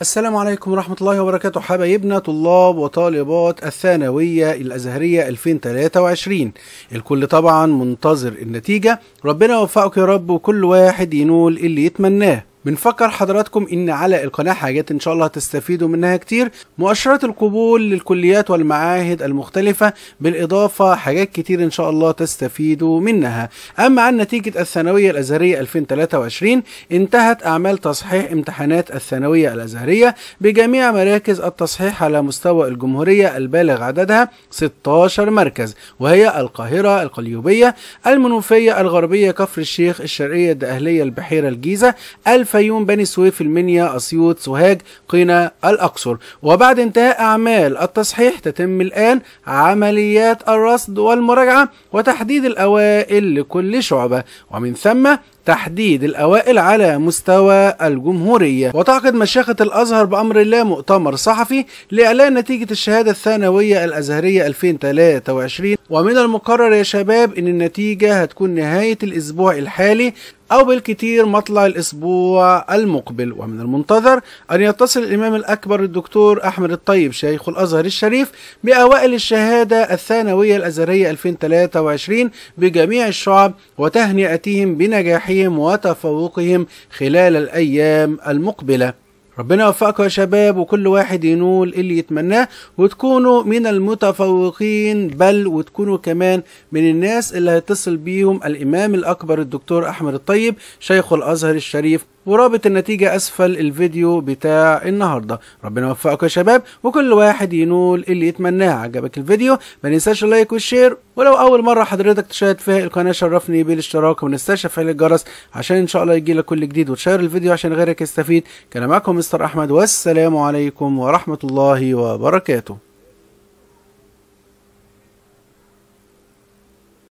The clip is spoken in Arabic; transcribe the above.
السلام عليكم ورحمة الله وبركاته حبايبنا طلاب وطالبات الثانوية الأزهرية 2023 الكل طبعا منتظر النتيجة ربنا يوفقك يا رب وكل واحد ينول اللي يتمناه بنفكر حضراتكم ان على القناه حاجات ان شاء الله هتستفيدوا منها كتير مؤشرات القبول للكليات والمعاهد المختلفه بالاضافه حاجات كتير ان شاء الله تستفيدوا منها اما عن نتيجه الثانويه الازهريه 2023 انتهت اعمال تصحيح امتحانات الثانويه الازهريه بجميع مراكز التصحيح على مستوى الجمهوريه البالغ عددها 16 مركز وهي القاهره القليوبيه المنوفيه الغربيه كفر الشيخ الشرقيه الدقهليه البحيره الجيزه الف الفيوم بني سويف المنيا أسيوط سوهاج قنا الأقصر وبعد انتهاء أعمال التصحيح تتم الآن عمليات الرصد والمراجعة وتحديد الأوائل لكل شعبة ومن ثم تحديد الأوائل على مستوى الجمهورية وتعقد مشيخة الأزهر بأمر الله مؤتمر صحفي لإعلان نتيجة الشهادة الثانوية الأزهرية 2023 ومن المقرر يا شباب أن النتيجة هتكون نهاية الأسبوع الحالي أو بالكتير مطلع الأسبوع المقبل ومن المنتظر أن يتصل الإمام الأكبر الدكتور أحمد الطيب شيخ الأزهر الشريف بأوائل الشهادة الثانوية الأزهرية 2023 بجميع الشعب وتهنئتهم بنجاحهم نجاحهم وتفوقهم خلال الأيام المقبلة ربنا يوفقكم يا شباب وكل واحد ينول اللي يتمناه وتكونوا من المتفوقين بل وتكونوا كمان من الناس اللي هيتصل بيهم الإمام الأكبر الدكتور أحمد الطيب شيخ الأزهر الشريف ورابط النتيجة أسفل الفيديو بتاع النهاردة ربنا يوفقك يا شباب وكل واحد ينول اللي يتمناه عجبك الفيديو ما ننساش اللايك والشير ولو أول مرة حضرتك تشاهد فيها القناة شرفني بالاشتراك وما ننساش تفعيل الجرس عشان إن شاء الله يجي لك كل جديد وتشير الفيديو عشان غيرك يستفيد كان معكم مستر أحمد والسلام عليكم ورحمة الله وبركاته